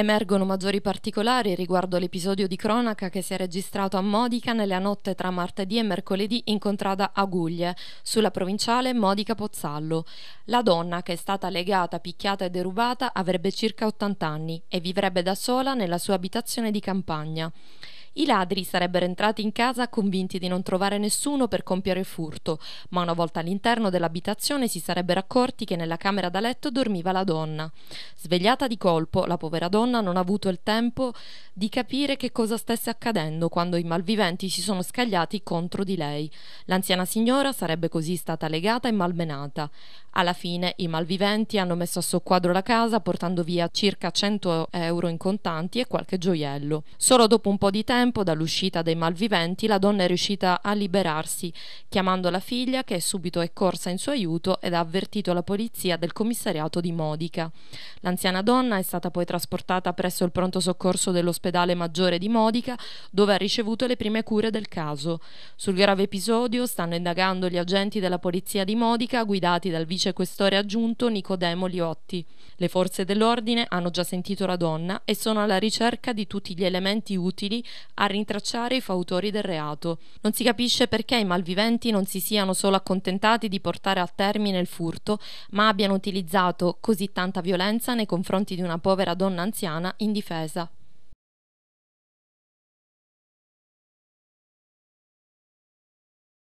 Emergono maggiori particolari riguardo l'episodio di cronaca che si è registrato a Modica nella notte tra martedì e mercoledì in contrada Aguglie, sulla provinciale Modica-Pozzallo. La donna, che è stata legata, picchiata e derubata, avrebbe circa 80 anni e vivrebbe da sola nella sua abitazione di campagna. I ladri sarebbero entrati in casa convinti di non trovare nessuno per compiere il furto, ma una volta all'interno dell'abitazione si sarebbero accorti che nella camera da letto dormiva la donna. Svegliata di colpo, la povera donna non ha avuto il tempo di capire che cosa stesse accadendo quando i malviventi si sono scagliati contro di lei. L'anziana signora sarebbe così stata legata e malmenata. Alla fine i malviventi hanno messo a soqquadro la casa portando via circa 100 euro in contanti e qualche gioiello. Solo dopo un po' di tempo tempo dall'uscita dei malviventi la donna è riuscita a liberarsi, chiamando la figlia che subito è corsa in suo aiuto ed ha avvertito la polizia del commissariato di Modica. L'anziana donna è stata poi trasportata presso il pronto soccorso dell'ospedale maggiore di Modica, dove ha ricevuto le prime cure del caso. Sul grave episodio stanno indagando gli agenti della polizia di Modica, guidati dal vice questore aggiunto Nicodemo Liotti. Le forze dell'ordine hanno già sentito la donna e sono alla ricerca di tutti gli elementi utili a rintracciare i fautori del reato. Non si capisce perché i malviventi non si siano solo accontentati di portare a termine il furto, ma abbiano utilizzato così tanta violenza nei confronti di una povera donna anziana indifesa.